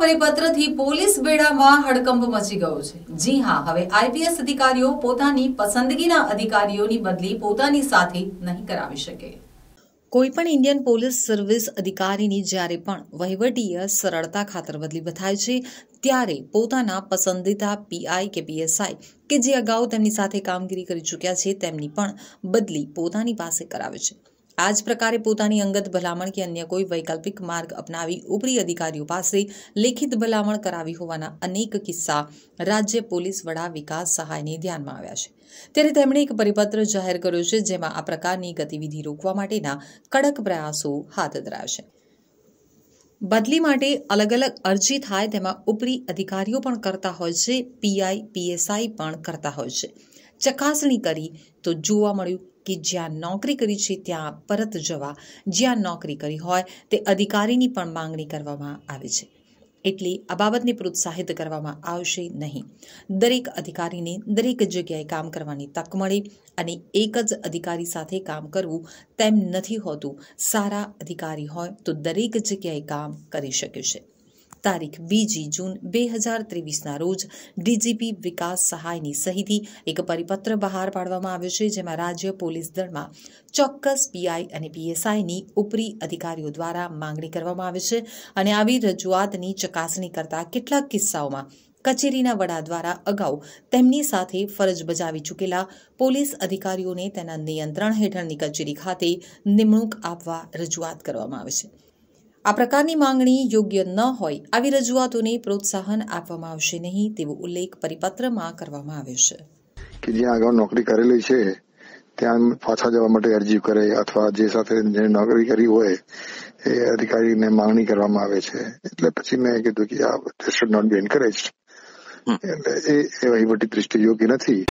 ના પરિપત્રથી પોલીસ બેડામાં હડકંપ મચી ગયો છે જી હા હવે આઈપીએસ અધિકારીઓ પોતાની પસંદગીના અધિકારીઓની બદલી પોતાની સાથે નહીં કરાવી શકે કોઈપણ ઇન્ડિયન પોલીસ સર્વિસ અધિકારીની જ્યારે પણ વહીવટીય સરળતા ખાતર બદલી બથાય છે ત્યારે પોતાના પસંદીદા પીઆઈ કે પીએસઆઈ કે જે અગાઉ તેમની સાથે કામગીરી કરી ચૂક્યા છે તેમની પણ બદલી પોતાની પાસે કરાવે છે આ જ પ્રકારે પોતાની અંગત ભલામણ કે અન્ય કોઈ વૈકલ્પિક માર્ગ અપનાવી ઉપરી અધિકારીઓ પાસે લેખિત ભલામણ કરાવી હોવાના અનેક કિસ્સા રાજ્ય પોલીસ વડા વિકાસ સહાયને ધ્યાનમાં આવ્યા છે ત્યારે તેમણે એક પરિપત્ર જાહેર કર્યો છે જેમાં આ પ્રકારની ગતિવિધિ રોકવા માટેના કડક પ્રયાસો હાથ ધરાયા છે બદલી માટે અલગ અલગ અરજી થાય તેમાં ઉપરી અધિકારીઓ પણ કરતા હોય છે પીઆઈ પીએસઆઈ પણ કરતા હોય છે ચકાસણી કરી તો જોવા મળ્યું કે જ્યાં નોકરી કરી છે ત્યાં પરત જવા જ્યાં નોકરી કરી હોય તે અધિકારીની પણ માંગણી કરવામાં આવે છે એટલે આ બાબતને પ્રોત્સાહિત કરવામાં આવશે નહીં દરેક અધિકારીને દરેક જગ્યાએ કામ કરવાની તક મળે અને એક જ અધિકારી સાથે કામ કરવું તેમ નથી હોતું સારા અધિકારી હોય તો દરેક જગ્યાએ કામ કરી શકે છે તારીખ બીજી જૂન બે હજાર ત્રેવીસના રોજ ડીજીપી વિકાસ સહાયની સહીથી એક પરિપત્ર બહાર પાડવામાં આવ્યો છે જેમાં રાજ્ય પોલીસ દળમાં ચોક્કસ પીઆઈ અને પીએસઆઈની ઉપરી અધિકારીઓ દ્વારા માંગણી કરવામાં આવે છે અને આવી રજૂઆતની ચકાસણી કરતા કેટલાક કિસ્સાઓમાં કચેરીના વડા દ્વારા અગાઉ તેમની સાથે ફરજ બજાવી ચૂકેલા પોલીસ અધિકારીઓને તેના નિયંત્રણ હેઠળની કચેરી ખાતે નિમણૂંક આપવા રજૂઆત કરવામાં આવે છે આ પ્રકારની માંગણી યોગ્ય ન હોય આવી રજૂઆતોને પ્રોત્સાહન આપવામાં આવશે નહીં તેવો ઉલ્લેખ પરિપત્રમાં કરવામાં આવ્યો છે કે જ્યાં અગાઉ નોકરી કરેલી છે ત્યાં પાછા જવા માટે અરજી કરે અથવા જે સાથે જે નોકરી કરી હોય એ અધિકારીને માંગણી કરવામાં આવે છે એટલે પછી મેં કીધું કે આ શુડ નોટ બી એન્કરેજ એટલે એ વહીવટી દ્રષ્ટિ યોગ્ય નથી